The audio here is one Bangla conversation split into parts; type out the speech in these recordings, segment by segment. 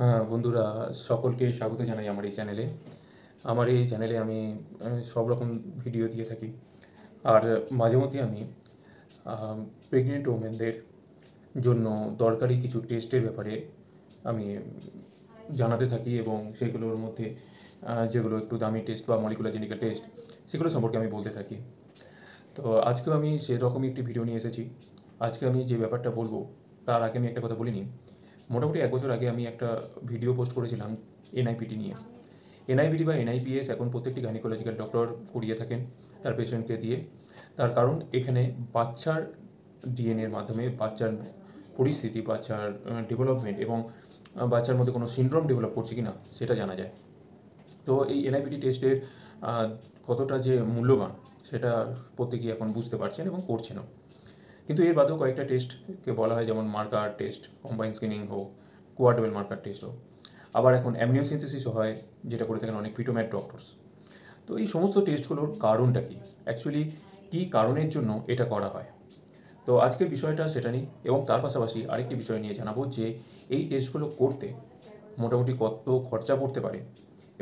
হ্যাঁ, বন্ধুরা সকলকে স্বাগত জানাই আমার এই চ্যানেলে আমার এই চ্যানেলে আমি সব রকম ভিডিও দিয়ে থাকি আর মাঝে মধ্যে আমি প্রেগনেন্ট ওমেনদের জন্য দরকারি কিছু টেস্টের ব্যাপারে আমি জানাতে থাকি এবং সেগুলোর মধ্যে যেগুলো একটু দামি টেস্ট বা মলিকুলার জেনিকা টেস্ট সেগুলো সম্পর্কে আমি বলতে থাকি তো আজকেও আমি সেরকমই একটি ভিডিও নিয়ে এসেছি আজকে আমি যে ব্যাপারটা বলবো তার আগে আমি একটা কথা বলিনি মোটামুটি এক বছর আগে আমি একটা ভিডিও পোস্ট করেছিলাম এনআইপিটি নিয়ে এনআইপিটি বা এনআইপিএস এখন প্রত্যেকটি গাইনিকোলজিক্যাল ডক্টর করিয়ে থাকেন তার পেশেন্টকে দিয়ে তার কারণ এখানে বাচ্চার ডিএনএর মাধ্যমে বাচ্চার পরিস্থিতি বাচ্চার ডেভেলপমেন্ট এবং বাচ্চার মধ্যে কোনো সিন্ড্রোম ডেভেলপ করছে কি না সেটা জানা যায় তো এই এনআইপিটি টেস্টের কতটা যে মূল্যবান সেটা প্রত্যেকেই এখন বুঝতে পারছেন এবং করছেনও কিন্তু এর বাদেও কয়েকটা টেস্টকে বলা হয় যেমন মার্কার টেস্ট কম্বাইন স্ক্রিনিং হোক কোয়ার্টেবল মার্কার টেস্ট হোক আবার এখন অ্যামনিওসিনথেসিসও হয় যেটা করে থাকেন অনেক পিটোম্যাট ডক্টরস তো এই সমস্ত টেস্টগুলোর কারণটা কী অ্যাকচুয়ালি কী কারণের জন্য এটা করা হয় তো আজকের বিষয়টা সেটা নিয়ে এবং তার পাশাপাশি আরেকটি বিষয় নিয়ে জানাবো যে এই টেস্টগুলো করতে মোটামুটি কত খরচা পড়তে পারে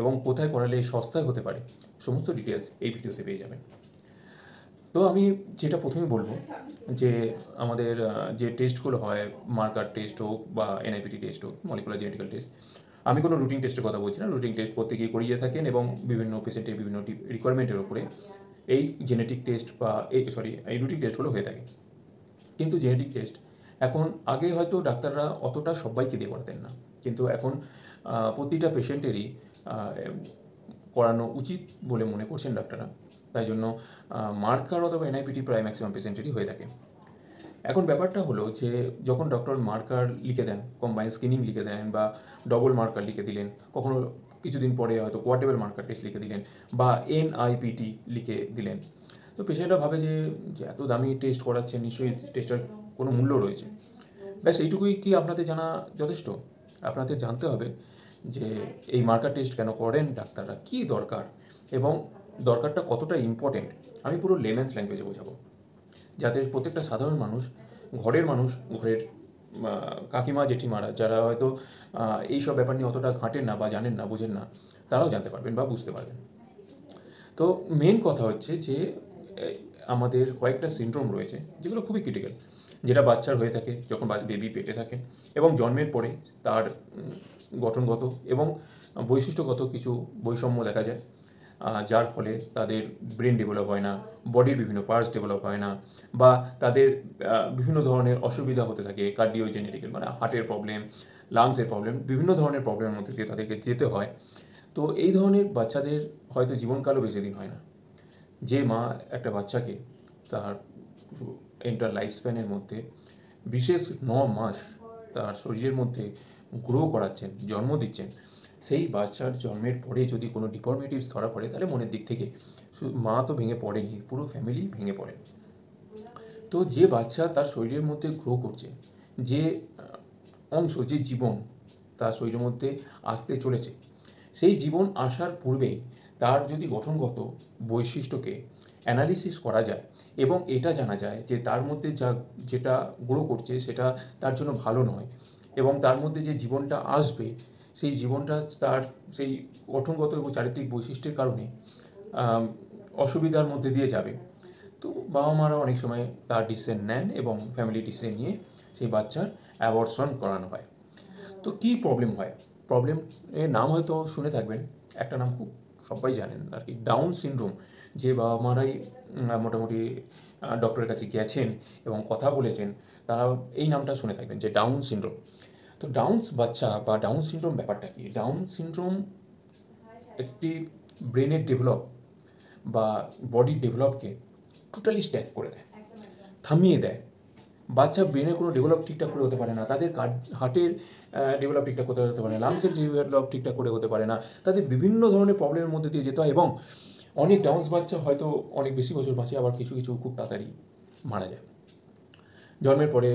এবং কোথায় করালে সস্তায় হতে পারে সমস্ত ডিটেলস এই ভিডিওতে পেয়ে যাবেন তো আমি যেটা প্রথমে বলবো যে আমাদের যে টেস্টগুলো হয় মার্কার টেস্ট হোক বা এনআইপিটি টেস্ট হোক মলিকুলার জেনেটিক্যাল টেস্ট আমি কোনো রুটিন টেস্টের কথা বলছি না রুটিন টেস্ট প্রত্যেকেই করিয়ে থাকেন এবং বিভিন্ন পেশেন্টের বিভিন্ন রিকোয়ারমেন্টের উপরে এই জেনেটিক টেস্ট বা এই সরি এই রুটিন টেস্টগুলো হয়ে থাকে কিন্তু জেনেটিক টেস্ট এখন আগে হয়তো ডাক্তাররা অতটা সবাইকে দিয়ে করাতেন না কিন্তু এখন প্রতিটা পেশেন্টেরই করানো উচিত বলে মনে করছেন ডাক্তাররা তাই জন্য মার্কার অথবা এনআইপিটি প্রায় ম্যাক্সিমাম পেশেন্টেরই হয়ে থাকে এখন ব্যাপারটা হলো যে যখন ডক্টর মার্কার লিখে দেন কম্বাইন স্ক্রিনিং লিখে দেন বা ডবল মার্কার লিখে দিলেন কখনো কিছুদিন পরে হয়তো কোয়ার্টেবল মার্কার টেস্ট লিখে দিলেন বা এনআইপিটি লিখে দিলেন তো পেশেন্টরা ভাবে যে এত দামি টেস্ট করাচ্ছে নিশ্চয়ই টেস্টের কোনো মূল্য রয়েছে ব্যাস এইটুকুই কি আপনাদের জানা যথেষ্ট আপনাদের জানতে হবে যে এই মার্কার টেস্ট কেন করেন ডাক্তাররা কি দরকার এবং দরকারটা কতটা ইম্পর্টেন্ট আমি পুরো লেমেন্স ল্যাঙ্গুয়েজে বোঝাবো যাতে প্রত্যেকটা সাধারণ মানুষ ঘরের মানুষ ঘরের কাকিমা জেঠিমারা যারা হয়তো এইসব ব্যাপার নিয়ে অতটা ঘাঁটেন না বা জানেন না বোঝেন না তারাও জানতে পারবেন বা বুঝতে পারবেন তো মেন কথা হচ্ছে যে আমাদের কয়েকটা সিনড্রোম রয়েছে যেগুলো খুবই ক্রিটিক্যাল যেটা বাচ্চার হয়ে থাকে যখন বেবি পেটে থাকে এবং জন্মের পরে তার গঠনগত এবং বৈশিষ্ট্যগত কিছু বৈষম্য দেখা যায় যার ফলে তাদের ব্রেন ডেভেলপ হয় না বডির বিভিন্ন পার্টস ডেভেলপ হয় না বা তাদের বিভিন্ন ধরনের অসুবিধা হতে থাকে কার্ডিওজেনেটিক্যাল মানে হার্টের প্রবলেম লাংসের প্রবলেম বিভিন্ন ধরনের প্রবলেমের মধ্যে দিয়ে তাদেরকে যেতে হয় তো এই ধরনের বাচ্চাদের হয়তো জীবনকালও বেশি দিন হয় না যে মা একটা বাচ্চাকে তার এন্টার লাইফ স্প্যানের মধ্যে বিশেষ ন মাস তার শরীরের মধ্যে গ্রো করাচ্ছেন জন্ম দিচ্ছেন সেই বাচ্চার জন্মের পরে যদি কোনো ডিফর্মেটিভস ধরা পড়ে তাহলে মনের দিক থেকে মা তো ভেঙে পড়েনি পুরো ফ্যামিলি ভেঙে পড়ে তো যে বাচ্চা তার শরীরের মধ্যে গ্রো করছে যে অংশ যে জীবন তার শরীরের মধ্যে আসতে চলেছে সেই জীবন আসার পূর্বে তার যদি গঠনগত বৈশিষ্ট্যকে অ্যানালিসিস করা যায় এবং এটা জানা যায় যে তার মধ্যে যা যেটা গ্রো করছে সেটা তার জন্য ভালো নয় এবং তার মধ্যে যে জীবনটা আসবে সেই জীবনটা তার সেই গঠনগত এবং চারিত্রিক বৈশিষ্ট্যের কারণে অসুবিধার মধ্যে দিয়ে যাবে তো বাবা মারা অনেক সময় তার ডিসিশন নেন এবং ফ্যামিলি ডিসিশন নিয়ে সেই বাচ্চার অ্যাবর্শন করানো হয় তো কি প্রবলেম হয় প্রবলেম এর নাম হয়তো শুনে থাকবেন একটা নাম খুব সবাই জানেন আর কি ডাউন সিনড্রোম যে বাবা মারাই মোটামুটি ডক্টরের কাছে গেছেন এবং কথা বলেছেন তারা এই নামটা শুনে থাকবেন যে ডাউন সিনড্রোম তো ডাউন্স বাচ্চা বা ডাউন সিনড্রোম ব্যাপারটা কি ডাউন সিনড্রোম একটি ব্রেনের ডেভেলপ বা বডির ডেভেলপকে টোটালি স্ট্যাক করে দেয় থামিয়ে দেয় বাচ্চা ব্রেনে কোনো ডেভেলপ ঠিকঠাক করে হতে পারে না তাদের হার্টের ডেভেলপ ঠিকঠাক করতে হতে পারে না লাংসের ডেভেলপ ঠিকঠাক করে হতে পারে না তাদের বিভিন্ন ধরনের প্রবলেমের মধ্যে দিয়ে যেতে হয় এবং অনেক ডাউন্স বাচ্চা হয়তো অনেক বেশি বছর বাঁচে আবার কিছু কিছু খুব তাড়াতাড়ি মারা যায় জন্মের পরে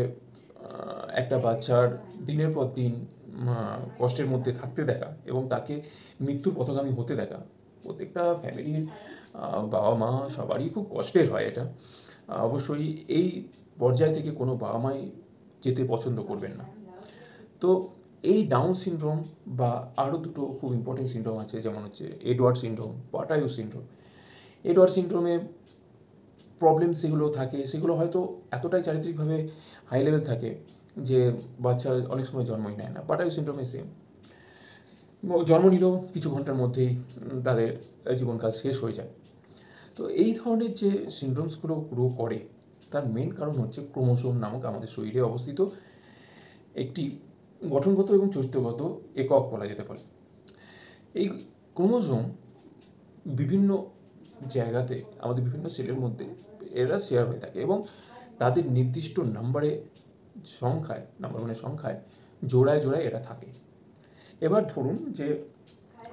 একটা বাচ্চার দিনের পর দিন কষ্টের মধ্যে থাকতে দেখা এবং তাকে মৃত্যুর পথগামী হতে দেখা প্রত্যেকটা ফ্যামিলির বাবা মা সবারই খুব কষ্টের হয় এটা অবশ্যই এই পর্যায় থেকে কোনো বাবা মাই যেতে পছন্দ করবেন না তো এই ডাউন সিনড্রোম বা আরও দুটো খুব ইম্পর্টেন্ট সিনড্রোম আছে যেমন হচ্ছে Edward syndrome Patau syndrome Edward সিনড্রোমে প্রবলেম সেগুলো থাকে সেগুলো হয়তো এতটাই চারিত্রিকভাবে হাই লেভেল থাকে যে বাচ্চা অনেক সময় জন্মই নেয় না বাটাই সিন্ড্রোমে সেম জন্ম নিলেও কিছু ঘন্টার মধ্যেই তাদের জীবনকাল শেষ হয়ে যায় তো এই ধরনের যে সিন্ড্রোমসগুলো গ্রো করে তার মেন কারণ হচ্ছে ক্রোমোসোম নামক আমাদের শরীরে অবস্থিত একটি গঠনগত এবং চরিত্রগত একক বলা যেতে পারে এই ক্রোমোসোম বিভিন্ন জায়গাতে আমাদের বিভিন্ন সেলের মধ্যে এরা শেয়ার হয়ে থাকে এবং তাদের নির্দিষ্ট নাম্বারে সংখ্যায় নাম্বার ওয়ানের সংখ্যায় জোড়ায় জোড়ায় এটা থাকে এবার ধরুন যে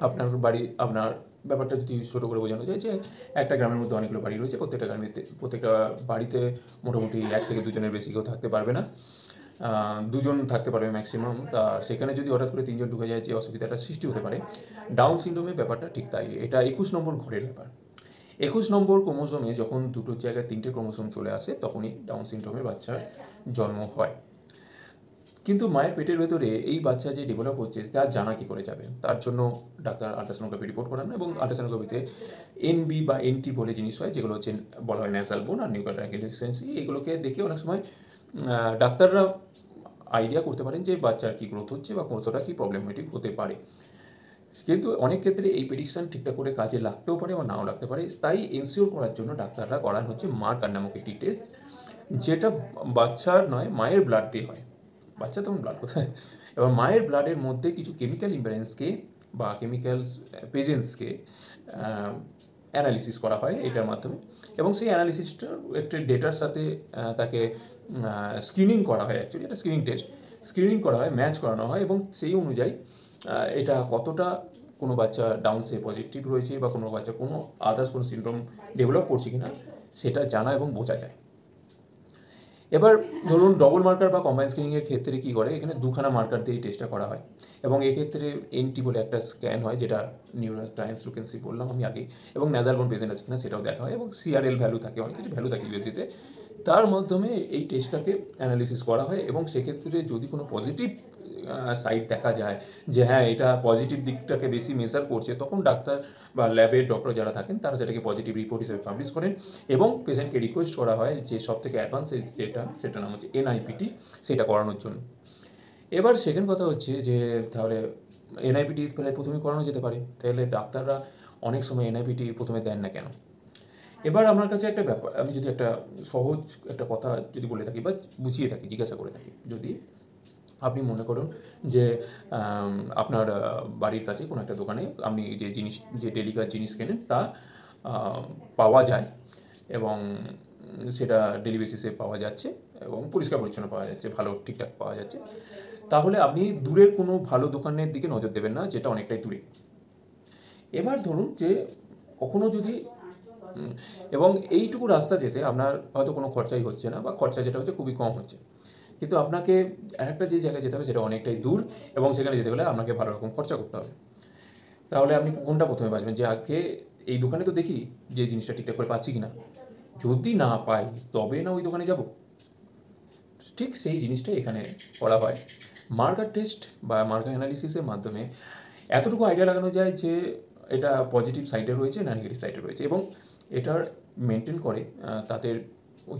আপনার বাড়ি আপনার ব্যাপারটা যদি ছোটো করে বোঝানো যায় যে একটা গ্রামের মধ্যে অনেকগুলো বাড়ি রয়েছে প্রত্যেকটা গ্রামের প্রত্যেকটা বাড়িতে মোটামুটি এক থেকে দুজনের বেশি কেউ থাকতে পারবে না দুজন থাকতে পারবে ম্যাক্সিমাম তা সেখানে যদি হঠাৎ করে তিনজন ঢুকে যায় যে অসুবিধাটা সৃষ্টি হতে পারে ডাউন সিন্ড্রোমের ব্যাপারটা ঠিক তাই এটা একুশ নম্বর ঘরের ব্যাপার একুশ নম্বর ক্রোমোজোমে যখন দুটো জায়গায় তিনটে ক্রোমোজোম চলে আসে তখনই ডাউন সিনড্রোমের বাচ্চার জন্ম হয় কিন্তু মায়ের পেটের ভেতরে এই বাচ্চা যে ডেভেলপ হচ্ছে তার জানা কী করে যাবে তার জন্য ডাক্তার আল্ট্রাসোনোগ্রাফি রিপোর্ট করান এবং আল্ট্রাসোনোগ্রাফিতে এনবি বা এনটি বলে জিনিস হয় যেগুলো হচ্ছে বলা হয় ন্যাসাল বোন আর নিউক্লিয়ার এগুলোকে দেখে অনেক সময় ডাক্তাররা আইডিয়া করতে পারেন যে বাচ্চার কী গ্রোথ হচ্ছে বা কতটা কী প্রবলেমেটিক হতে পারে কিন্তু অনেক ক্ষেত্রে এই প্রেডিকশান ঠিকঠাক করে কাজে লাগতেও পারে বা নাও লাগতে পারে তাই এনশিওর করার জন্য ডাক্তাররা করান হচ্ছে মার্কার নামক একটি টেস্ট যেটা বাচ্চার নয় মায়ের ব্লাড দিয়ে হয় বাচ্চা তখন ব্লাড কোথায় এবার মায়ের ব্লাডের মধ্যে কিছু কেমিক্যাল ইম্বারেন্সকে বা কেমিক্যাল পেজেন্সকে অ্যানালিসিস করা হয় এটার মাধ্যমে এবং সেই অ্যানালিসিসটার একটি ডেটার সাথে তাকে স্ক্রিনিং করা হয় অ্যাকচুয়ালি এটা স্ক্রিনিং টেস্ট স্ক্রিনিং করা হয় ম্যাচ করানো হয় এবং সেই অনুযায়ী এটা কতটা কোনো বাচ্চা ডাউনসে পজিটিভ রয়েছে বা কোনো বাচ্চা কোনো আদার্স কোনো সিনড্রোম ডেভেলপ করছে কিনা সেটা জানা এবং বোঝা যায় এবার ধরুন ডবল মার্কার বা কম্বাইন স্ক্রিনিংয়ের ক্ষেত্রে কী করে এখানে দুখানা মার্কার দিয়ে টেস্টটা করা হয় এবং এক্ষেত্রে এনটি বলে একটা স্ক্যান হয় যেটা নিউরাল ট্রান্সলুকেন্সি বললাম আমি আগে এবং ন্যাজাল বোন পেশেন্ট আছে কিনা সেটাও দেখা হয় এবং সিআরএল ভ্যালু থাকে অনেক কিছু ভ্যালু থাকে ইউএসিতে তার মাধ্যমে এই টেস্টটাকে অ্যানালিসিস করা হয় এবং সেক্ষেত্রে যদি কোনো পজিটিভ সাইড দেখা যায় যে হ্যাঁ এটা পজিটিভ দিকটাকে বেশি মেজার করছে তখন ডাক্তার বা ল্যাবের ডক্টর যারা থাকেন তারা সেটাকে পজিটিভ রিপোর্ট হিসেবে পাবলিশ করেন এবং পেশেন্টকে রিকোয়েস্ট করা হয় যে সব থেকে অ্যাডভান্স যেটা সেটা নাম হচ্ছে এনআইপিটি সেটা করানোর জন্য এবার সেকেন্ড কথা হচ্ছে যে তাহলে এনআইপিটি তাহলে প্রথমে করানো যেতে পারে তাহলে ডাক্তাররা অনেক সময় এনআইপিটি প্রথমে দেন না কেন এবার আমার কাছে একটা ব্যাপার আমি যদি একটা সহজ একটা কথা যদি বলে থাকি বা বুঝিয়ে থাকি জিজ্ঞাসা করে থাকি যদি আপনি মনে করুন যে আপনার বাড়ির কাছে কোনো একটা দোকানে আপনি যে জিনিস যে ডেলিকার জিনিস কেনেন তা পাওয়া যায় এবং সেটা ডেলি বেসিসে পাওয়া যাচ্ছে এবং পরিষ্কার পরিচ্ছন্ন পাওয়া যাচ্ছে ভালো ঠিকঠাক পাওয়া যাচ্ছে তাহলে আপনি দূরের কোনো ভালো দোকানের দিকে নজর দেবেন না যেটা অনেকটাই দূরে এবার ধরুন যে কখনো যদি এবং এইটুকু রাস্তা যেতে আপনার হয়তো কোনো খরচাই হচ্ছে না বা খরচা যেটা হচ্ছে খুবই কম হচ্ছে কিন্তু আপনাকে একটা যে জায়গায় যেতে হবে সেটা অনেকটাই দূর এবং সেখানে যেতে গেলে আপনাকে ভালো রকম খরচা করতে হবে তাহলে আপনি কোনটা প্রথমে বাঁচবেন যে আগে এই দোকানে তো দেখি যে জিনিসটা ঠিকঠাক করে পাচ্ছি কি না যদি না পাই তবে না ওই দোকানে যাব ঠিক সেই জিনিসটাই এখানে করা হয় মার্কার টেস্ট বা মার্কার অ্যানালিসিসের মাধ্যমে এতটুকু আইডিয়া লাগানো যায় যে এটা পজিটিভ সাইডে রয়েছে না নেগেটিভ সাইডে রয়েছে এবং এটার মেনটেন করে তাদের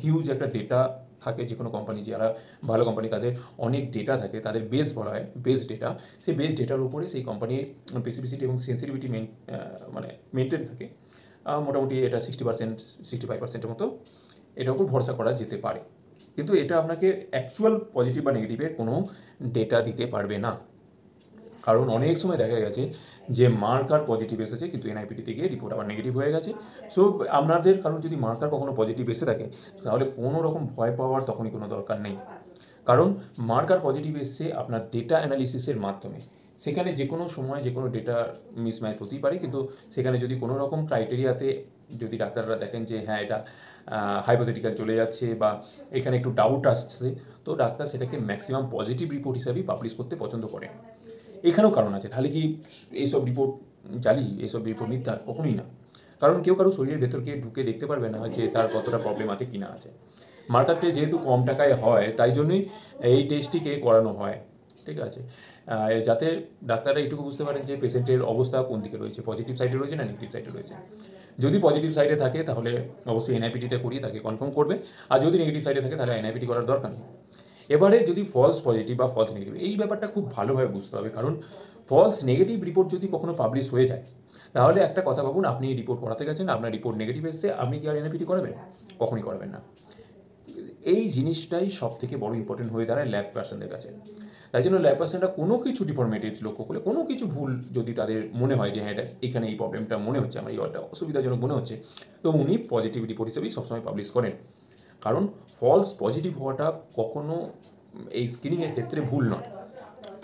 হিউজ একটা ডেটা থাকে যে কোনো কোম্পানি যারা ভালো কোম্পানি তাদের অনেক ডেটা থাকে তাদের বেস বলা হয় বেস ডেটা সেই বেস ডেটার উপরে সেই কোম্পানির স্পেসিফিসিটি এবং সেন্সিটিভিটি মেন মানে মেনটেন থাকে মোটামুটি এটা সিক্সটি পার্সেন্ট সিক্সটি ফাইভ পার্সেন্টের মতো এটার উপর ভরসা করা যেতে পারে কিন্তু এটা আপনাকে অ্যাকচুয়াল পজিটিভ বা নেগেটিভের কোনো ডেটা দিতে পারবে না কারণ অনেক সময় দেখা গেছে যে মার্কার পজিটিভ এসেছে কিন্তু এনআইপিটিতে গিয়ে রিপোর্ট আবার নেগেটিভ হয়ে গেছে সো আপনাদের কারণ যদি মার্কার কখনো পজিটিভ এসে থাকে তাহলে কোনো রকম ভয় পাওয়ার তখনই কোনো দরকার নেই কারণ মার্কার পজিটিভ এসছে আপনার ডেটা অ্যানালিসিসের মাধ্যমে সেখানে যে কোনো সময় যে কোনো ডেটা মিসম্যাচ হতেই পারে কিন্তু সেখানে যদি কোনো রকম ক্রাইটেরিয়াতে যদি ডাক্তাররা দেখেন যে হ্যাঁ এটা হাইপোথেটিক্যাল চলে যাচ্ছে বা এখানে একটু ডাউট আসছে তো ডাক্তার সেটাকে ম্যাক্সিমাম পজিটিভ রিপোর্ট হিসাবেই পাবলিশ করতে পছন্দ করেন এখানেও কারণ আছে তাহলে কি এইসব রিপোর্ট জালি এইসব রিপোর্ট মিথ্যা কখনোই না কারণ কেউ কারো শরীরের ভেতরকে ঢুকে দেখতে পারবে না যে তার কতটা প্রবলেম আছে কি না আছে মার্কার টেস্ট যেহেতু কম টাকায় হয় তাই জন্যই এই টেস্টটিকে করানো হয় ঠিক আছে যাতে ডাক্তাররা এইটুকু বুঝতে পারেন যে পেশেন্টের অবস্থা কোন দিকে রয়েছে পজিটিভ সাইডে রয়েছে না নেগেটিভ সাইডে রয়েছে যদি পজিটিভ সাইডে থাকে তাহলে অবশ্যই এনআইপিটিটা করিয়ে তাকে কনফার্ম করবে আর যদি নেগেটিভ সাইডে থাকে তাহলে এনআইপিটি করার দরকার নেই এবারে যদি ফলস পজিটিভ বা ফলস নেগেটিভ এই ব্যাপারটা খুব ভালোভাবে বুঝতে হবে কারণ ফলস নেগেটিভ রিপোর্ট যদি কখনো পাবলিশ হয়ে যায় তাহলে একটা কথা ভাবুন আপনি রিপোর্ট করাতে গেছেন আপনার রিপোর্ট নেগেটিভ এসছে আপনি কি আর এনআইপিটি করাবেন কখনই করাবেন না এই জিনিসটাই সব থেকে বড় ইম্পর্টেন্ট হয়ে দাঁড়ায় ল্যাব পার্সনদের কাছে তাই জন্য ল্যাব পার্সনরা কোনো কিছু ডিফরমেটিভ লক্ষ্য করলে কোনো কিছু ভুল যদি তাদের মনে হয় যে হ্যাঁ এটা এখানে এই প্রবলেমটা মনে হচ্ছে আমার এই অসুবিধাজনক মনে হচ্ছে তো উনি পজিটিভ রিপোর্ট হিসেবেই সবসময় পাবলিশ করেন কারণ ফলস পজিটিভ হওয়াটা কখনো এই স্ক্রিনিংয়ের ক্ষেত্রে ভুল নয়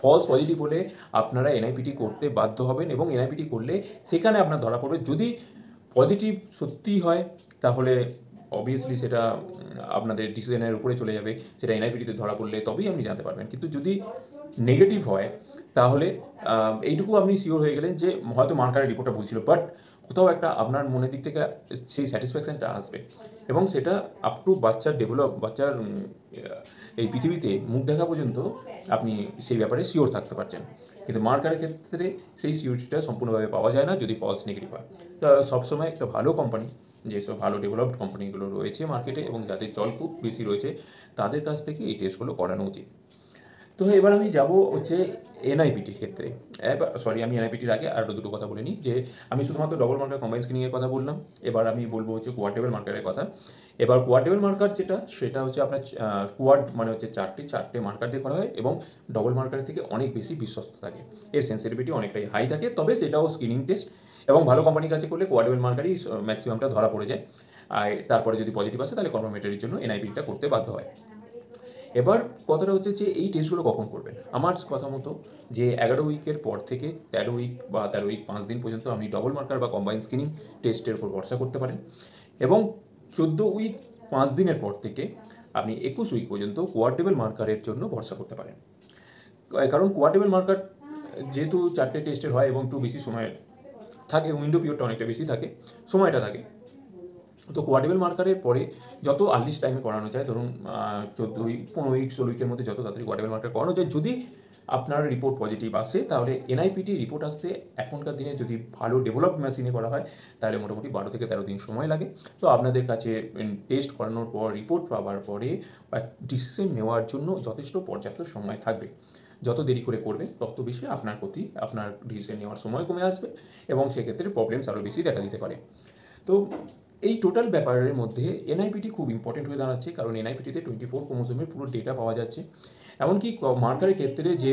ফলস পজিটিভ হলে আপনারা এনআইপিটি করতে বাধ্য হবেন এবং এনআইপিটি করলে সেখানে আপনার ধরা পড়বে যদি পজিটিভ সত্যিই হয় তাহলে অবভিয়াসলি সেটা আপনাদের ডিসিশনের উপরে চলে যাবে সেটা এনআইপিটিতে ধরা পড়লে তবেই আপনি জানতে পারবেন কিন্তু যদি নেগেটিভ হয় তাহলে এইটুকু আপনি শিওর হয়ে গেলেন যে হয়তো মার্কারের রিপোর্টটা ভুল ছিল বাট কোথাও একটা আপনার মনের দিক থেকে সেই স্যাটিসফ্যাকশানটা আসবে এবং সেটা আপ টু বাচ্চার ডেভেলপ বাচ্চার এই পৃথিবীতে মুখ দেখা পর্যন্ত আপনি সেই ব্যাপারে শিওর থাকতে পারছেন কিন্তু মার্কারের ক্ষেত্রে সেই সিওরিটিটা সম্পূর্ণভাবে পাওয়া যায় না যদি ফলস নেগেটিভ হয় তো সবসময় একটা ভালো কোম্পানি যেসব ভালো ডেভেলপড কোম্পানিগুলো রয়েছে মার্কেটে এবং যাদের জল খুব বেশি রয়েছে তাদের কাছ থেকে এই টেস্টগুলো করানো উচিত তো এবার আমি যাব হচ্ছে এনআইপিটির ক্ষেত্রে সরি আমি এনআইপিটির আগে আরও দুটো কথা বলে নিই যে আমি শুধুমাত্র ডবল মার্কার কম্বাইন স্ক্রিনিংয়ের কথা বললাম এবার আমি বলবো হচ্ছে কোয়ার্টেবল মার্কারের কথা এবার কোয়ার্টেবল মার্কার যেটা সেটা হচ্ছে আপনার কোয়ার্ড মানে হচ্ছে চারটে চারটে মার্কার দিয়ে করা হয় এবং ডবল মার্কারের থেকে অনেক বেশি বিশ্বস্ত থাকে এর সেন্সিটিভিটি অনেকটাই হাই থাকে তবে সেটাও স্ক্রিনিং টেস্ট এবং ভালো কোম্পানির কাছে করলে কোয়ার্টেবল মার্কারই ম্যাক্সিমামটা ধরা পড়ে যায় আর তারপরে যদি পজিটিভ আসে তাহলে কনফার্মেটারির জন্য এনআইপিটা করতে বাধ্য হয় এবার কথাটা হচ্ছে যে এই টেস্টগুলো কখন করবেন আমার কথা মতো যে এগারো উইকের পর থেকে তেরো উইক বা তেরো উইক পাঁচ দিন পর্যন্ত আপনি ডবল মার্কার বা কম্বাইন স্ক্রিনিং টেস্টের উপর ভরসা করতে পারেন এবং চোদ্দো উইক পাঁচ দিনের পর থেকে আপনি একুশ উইক পর্যন্ত কোয়ার্টেবল মার্কারের জন্য ভরসা করতে পারেন কারণ কোয়ার্টেবল মার্কার যেহেতু চারটে টেস্টের হয় এবং একটু বেশি সময়ের থাকে উইন্ডো পিরিয়ডটা অনেকটা বেশি থাকে সময়টা থাকে তো কোয়াডেবল মার্কারের পরে যত আর্লিস্ট টাইমে করানো যায় ধরুন চোদ্দোই পনেরো উইক ষোলো উইকের মধ্যে যত তাড়াতাড়ি কোয়াডেবল মার্কার করানো যায় যদি আপনার রিপোর্ট পজিটিভ আসে তাহলে এনআইপিটি রিপোর্ট আসতে এখনকার দিনে যদি ভালো ডেভেলপ মেশিনে করা হয় তাহলে মোটামুটি বারো থেকে তেরো দিন সময় লাগে তো আপনাদের কাছে টেস্ট করানোর পর রিপোর্ট পাওয়ার পরে বা ডিসিশন নেওয়ার জন্য যথেষ্ট পর্যাপ্ত সময় থাকবে যত দেরি করে করবে তত বেশি আপনার প্রতি আপনার ডিসিশন নেওয়ার সময় কমে আসবে এবং সেক্ষেত্রে প্রবলেমস আরও বেশি দেখা দিতে পারে তো এই টোটাল ব্যাপারের মধ্যে এনআইপিটি খুব ইম্পর্টেন্ট হয়ে দাঁড়াচ্ছে কারণ এনআইপিটিতে টোয়েন্টি ফোর ক্রোমোজোমের পুরো ডেটা পাওয়া যাচ্ছে এমনকি মার্কারের ক্ষেত্রে যে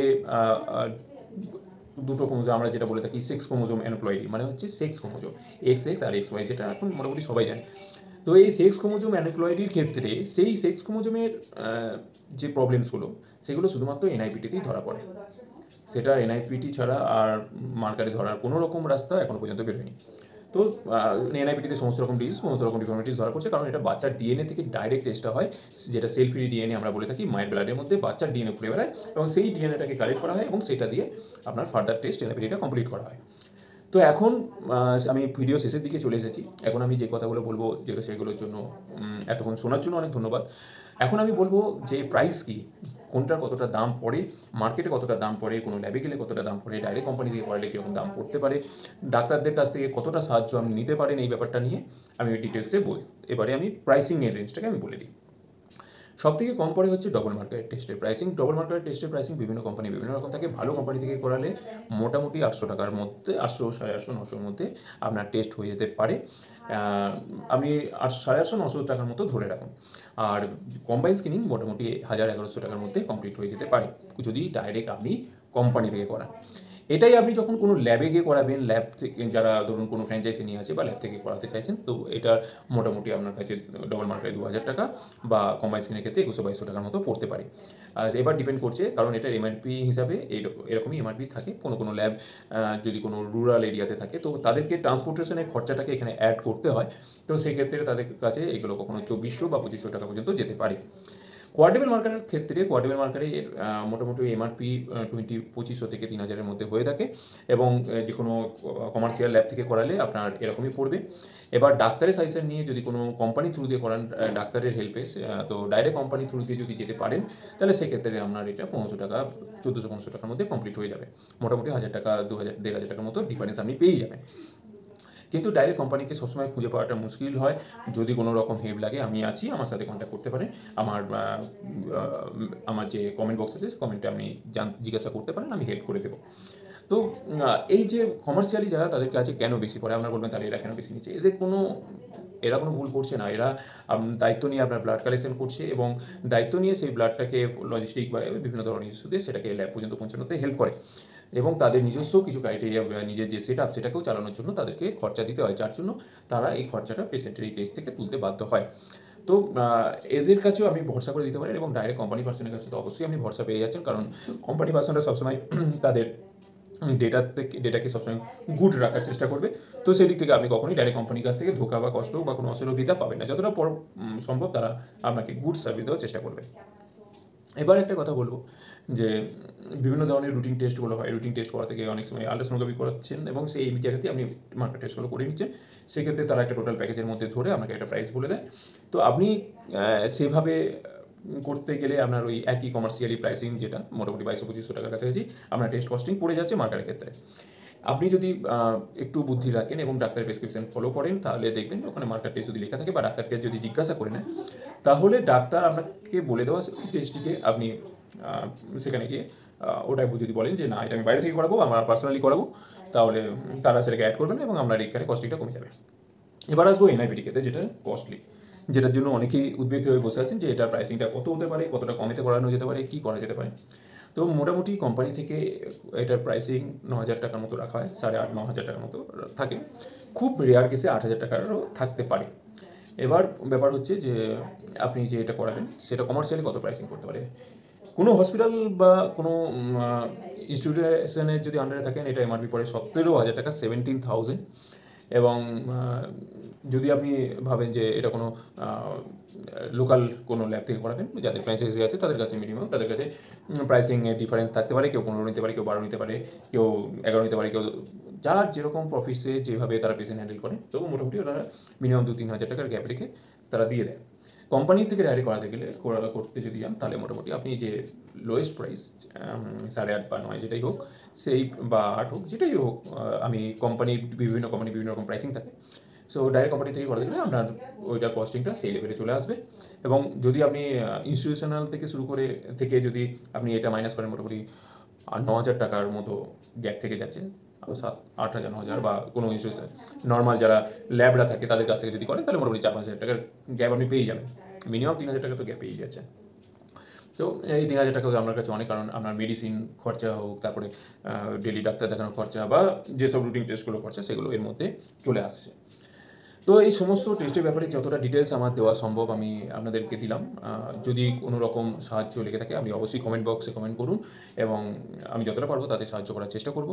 দুটো ক্রোমোজোম আমরা যেটা বলে থাকি সেক্স ক্রোমোজোম অ্যানোপ্লয়েডি মানে হচ্ছে সেক্স ক্রোমোজোম এক্স এক্স আর এক্স ওয়াই যেটা এখন মোটামুটি সবাই জানে তো এই সেক্স ক্রোমোজোম অ্যানোপ্লয়েডির ক্ষেত্রে সেই সেক্স ক্রোমোজোমের যে প্রবলেমসগুলো সেগুলো শুধুমাত্র এনআইপিটিতেই ধরা পড়ে সেটা এনআইপিটি ছাড়া আর মার্কারে ধরার কোনো রকম রাস্তা এখনো পর্যন্ত বেরোয়নি তো এনআইপিটিতে সমস্ত রকম ডিজিজ সমস্ত রকম ডিফর্মিটিস ধরা পড়ছে কারণ এটা বাচ্চার ডিএনএ থেকে ডাইরেক্ট টেস্টটা হয় যেটা সেলফি ডিএনএ আমরা বলে থাকি মায়ের ব্লাডের মধ্যে বাচ্চার ডিএনএ খুলে বেড়ায় এবং সেই ডিএনএটাকে কালেক্ট করা হয় এবং সেটা দিয়ে আপনার ফার্দার টেস্ট এনআইপিটিটা কমপ্লিট করা হয় তো এখন আমি ভিডিও শেষের দিকে চলে এসেছি এখন আমি যে কথাগুলো বলবো যে সেগুলোর জন্য এতক্ষণ শোনার জন্য অনেক ধন্যবাদ এখন আমি বলবো যে প্রাইস কী কোনটার কতটা দাম পড়ে মার্কেটে কতটা দাম পড়ে কোনো ল্যাবে গেলে কতটা দাম পড়ে ডাইরেক্ট কোম্পানি থেকে পড়ালে কীরকম দাম পড়তে পারে ডাক্তারদের কাছ থেকে কতটা সাহায্য আপনি নিতে পারেন এই ব্যাপারটা নিয়ে আমি ওই ডিটেলসে বলি এবারে আমি প্রাইসিং এর রেঞ্জটাকে আমি বলে দিই সব থেকে কম পড়ে হচ্ছে ডবল মার্কেট টেস্টের প্রাইসিং ডবল মার্কেট টেস্টের প্রাইসিং বিভিন্ন কোম্পানি বিভিন্ন রকম থাকে ভালো কোম্পানি থেকে করালে মোটামুটি আটশো টাকার মধ্যে আটশো সাড়ে আটশো নশোর মধ্যে আপনার টেস্ট হয়ে যেতে পারে আমি আট সাড়ে আটশো নশো টাকার মতো ধরে রাখুন আর কম্বাইন স্ক্রিনিং মোটামুটি হাজার এগারোশো টাকার মধ্যে কমপ্লিট হয়ে যেতে পারে যদি ডাইরেক্ট আপনি কোম্পানি থেকে করান এটাই আপনি যখন কোনো ল্যাবে গিয়ে করাবেন ল্যাব থেকে যারা ধরুন কোনো ফ্র্যাঞ্চাইজি নিয়ে আছে বা ল্যাব থেকে করাতে চাইছেন তো এটা মোটামুটি আপনার কাছে ডবল মার্কারে দু হাজার টাকা বা কম্বাইন স্ক্রিনের ক্ষেত্রে একুশো বাইশশো টাকার মতো পড়তে পারে আর এবার ডিপেন্ড করছে কারণ এটার এমআরপি হিসাবে এরকমই এমআরপি থাকে কোনো কোনো ল্যাব যদি কোনো রুরাল এরিয়াতে থাকে তো তাদেরকে ট্রান্সপোর্টেশনের খরচাটাকে এখানে অ্যাড করতে হয় তো সেক্ষেত্রে তাদের কাছে এগুলো কখনো চব্বিশশো বা পঁচিশশো টাকা পর্যন্ত যেতে পারে কোয়ার্টেবল মার্কারের ক্ষেত্রে কোয়ার্টেবল মার্কারে এর মোটামুটি এমআরপি টোয়েন্টি পঁচিশশো থেকে তিন হাজারের মধ্যে হয়ে থাকে এবং যে কোনো কমার্শিয়াল ল্যাব থেকে করালে আপনার এরকমই পড়বে এবার ডাক্তারের সাইজের নিয়ে যদি কোনো কোম্পানি থ্রু দিয়ে করান ডাক্তারের হেল্পে তো ডাইরেক্ট কোম্পানি থ্রু দিয়ে যদি যেতে পারেন তাহলে সেক্ষেত্রে আপনার এটা পনেরোশো টাকা চোদ্দোশো পনেরোশো টাকার মধ্যে কমপ্লিট হয়ে যাবে মোটামুটি হাজার টাকা দু হাজার দেড় হাজার টাকার মতো ডিফারেন্স আপনি পেয়ে যাবেন কিন্তু ডাইরেক্ট কোম্পানিকে সবসময় খুঁজে পাওয়াটা মুশকিল হয় যদি কোনো রকম হেল্প লাগে আমি আছি আমার সাথে কন্ট্যাক্ট করতে পারেন আমার আমার যে কমেন্ট বক্স আছে কমেন্টে আপনি জিজ্ঞাসা করতে পারেন আমি হেল্প করে দেবো তো এই যে কমার্শিয়ালি যারা তাদের কাছে কেন বেশি পড়ে আপনারা বলবেন তাহলে এরা কেন বেশি নিচ্ছে এদের কোনো এরা কোনো ভুল করছে না এরা দায়িত্ব নিয়ে আপনার ব্লাড কালেকশন করছে এবং দায়িত্ব নিয়ে সেই ব্লাডটাকে লজিস্টিক বা বিভিন্ন ধরনের ইস্যুতে সেটাকে ল্যাব পর্যন্ত পৌঁছানোতে হেল্প করে এবং তাদের নিজস্ব কিছু ক্রাইটেরিয়া নিজের যে সেট আপ সেটাকেও চালানোর জন্য তাদেরকে খরচা দিতে হয় যার জন্য তারা এই খরচাটা পেশেন্টের এই টেস্ট থেকে তুলতে বাধ্য হয় তো এদের কাছেও আমি ভরসা করে দিতে পারেন এবং ডাইরেক্ট কোম্পানি পার্সনের কাছে তো অবশ্যই আপনি ভরসা পেয়ে যাচ্ছেন কারণ কোম্পানি পার্সনরা সবসময় তাদের ডেটা থেকে ডেটাকে সবসময় গুড রাখার চেষ্টা করবে তো সেই দিক থেকে আপনি কখনোই ডাইরেক্ট কোম্পানির কাছ থেকে ধোকা বা কষ্ট বা কোনো অসুবিধা পাবেন না যতটা সম্ভব তারা আপনাকে গুড সার্ভিস দেওয়ার চেষ্টা করবে এবার একটা কথা বলবো যে বিভিন্ন ধরনের রুটিন টেস্টগুলো হয় রুটিন টেস্ট করা থেকে অনেক সময় আল্ট্রাসোনোগ্রাফি করাচ্ছেন এবং সেই জায়গাতে আপনি মার্কেট টেস্টগুলো করে নিচ্ছেন সেক্ষেত্রে তারা একটা টোটাল প্যাকেজের মধ্যে ধরে আপনাকে একটা প্রাইস বলে দেয় তো আপনি সেভাবে করতে গেলে আপনার ওই একই কমার্শিয়ালি প্রাইসিং যেটা মোটামুটি বাইশো পঁচিশশো টাকার কাছাকাছি আপনার টেস্ট কস্টিং পড়ে যাচ্ছে মার্কেটের ক্ষেত্রে আপনি যদি একটু বুদ্ধি রাখেন এবং ডাক্তারের প্রেসক্রিপশন ফলো করেন তাহলে দেখবেন ওখানে মার্কার টেস্ট যদি লেখা থাকে বা ডাক্তারকে যদি জিজ্ঞাসা করে নেন তাহলে ডাক্তার আপনাকে বলে দেওয়া টেস্টটিকে আপনি সেখানে গিয়ে ওটাই যদি বলেন যে না এটা আমি বাইরে থেকে করাবো আমার পার্সোনালি করাবো তাহলে তারা সেটাকে অ্যাড করবেন এবং আপনার এখানে কস্টিংটা কমে যাবে এবার আসবো এনআইপিটিকেতে যেটা কস্টলি যেটার জন্য অনেকেই উদ্বেগ হয়ে বসে আছেন যে এটার প্রাইসিংটা কত হতে পারে কতটা কমেতে করানো যেতে পারে কী করা যেতে পারে তো মোটামুটি কোম্পানি থেকে এটার প্রাইসিং ন হাজার টাকার মতো রাখা হয় সাড়ে আট ন হাজার টাকার মতো থাকে খুব রেয়ার কেসে আট হাজার টাকারও থাকতে পারে এবার ব্যাপার হচ্ছে যে আপনি যে এটা করাবেন সেটা কমার্শিয়ালি কত প্রাইসিং করতে পারে কোনো হসপিটাল বা কোনো ইনস্টিটিউশনের যদি আন্ডারে থাকেন এটা এমআরপি পড়ে সতেরো হাজার টাকা সেভেন্টিন থাউজেন্ড এবং যদি আপনি ভাবেন যে এটা কোনো লোকাল কোনো ল্যাব থেকে করাবেন যাদের ফ্র্যাঞ্চাইজি আছে তাদের কাছে মিনিমাম তাদের কাছে প্রাইসিংয়ে ডিফারেন্স থাকতে পারে কেউ পনেরো নিতে পারে কেউ বারো নিতে পারে কেউ এগারো নিতে পারে কেউ যার যেরকম প্রফিটসে যেভাবে তারা পেশেন্ট হ্যান্ডেল করে তবু মোটামুটি ওনারা মিনিমাম দু তিন হাজার টাকার গ্যাপ রেখে তারা দিয়ে দেয় কোম্পানি থেকে ডায়েরি করাতে গেলে করতে যদি যান তাহলে মোটামুটি আপনি যে লোয়েস্ট প্রাইস সাড়ে আট বা নয় যেটাই হোক সেই বা আর্ট হোক যেটাই হোক আমি কোম্পানির বিভিন্ন কোম্পানির বিভিন্ন রকম প্রাইসিং থাকে সো ডাইরেক্ট কোম্পানি থেকে করা দেখলে আপনার ওইটা কস্টিংটা সেই লেভেলে চলে আসবে এবং যদি আপনি ইনস্টিটিউশনাল থেকে শুরু করে থেকে যদি আপনি এটা মাইনাস করেন মোটামুটি ন হাজার টাকার মতো গ্যাপ থেকে যাচ্ছে সাত আট হাজার ন হাজার বা কোনো ইনস্টিটিউশন নর্মাল যারা ল্যাবরা থাকে তাদের কাছ থেকে যদি করেন তাহলে মোটামুটি চার পাঁচ হাজার টাকার গ্যাপ আপনি পেয়ে যাবেন মিনিমাম তিন হাজার টাকা তো গ্যাপ পেয়ে যাচ্ছে তো এই তিন হাজার টাকা আপনার কাছে অনেক কারণ আপনার মেডিসিন খরচা হোক তারপরে ডেলি ডাক্তার দেখানোর খরচা বা যেসব রুটিন টেস্টগুলো খরচা সেগুলো এর মধ্যে চলে আসছে তো এই সমস্ত টেস্টের ব্যাপারে যতটা ডিটেলস আমার দেওয়া সম্ভব আমি আপনাদেরকে দিলাম যদি কোনো রকম সাহায্য লেগে থাকে আপনি অবশ্যই কমেন্ট বক্সে কমেন্ট করুন এবং আমি যতটা পারবো তাতে সাহায্য করার চেষ্টা করব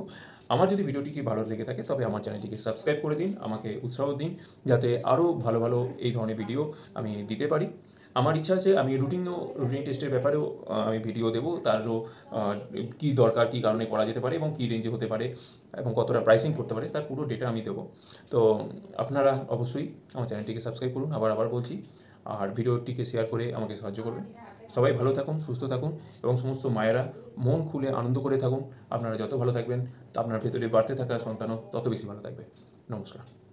আমার যদি ভিডিওটিকে ভালো লেগে থাকে তবে আমার চ্যানেলটিকে সাবস্ক্রাইব করে দিন আমাকে উৎসাহ দিন যাতে আরও ভালো ভালো এই ধরনের ভিডিও আমি দিতে পারি আমার ইচ্ছা আছে আমি রুটিন রুটিন টেস্টের ব্যাপারেও আমি ভিডিও দেবো তারও কী দরকার কী কারণে করা যেতে পারে এবং কী রেঞ্জে হতে পারে এবং কতটা প্রাইসিং করতে পারে তার পুরো ডেটা আমি দেবো তো আপনারা অবশ্যই আমার চ্যানেলটিকে সাবস্ক্রাইব করুন আবার আবার বলছি আর ভিডিওটিকে শেয়ার করে আমাকে সাহায্য করবেন সবাই ভালো থাকুন সুস্থ থাকুন এবং সমস্ত মায়েরা মন খুলে আনন্দ করে থাকুন আপনারা যত ভালো থাকবেন আপনার ভেতরে বাড়তে থাকা সন্তানও তত বেশি ভালো থাকবে নমস্কার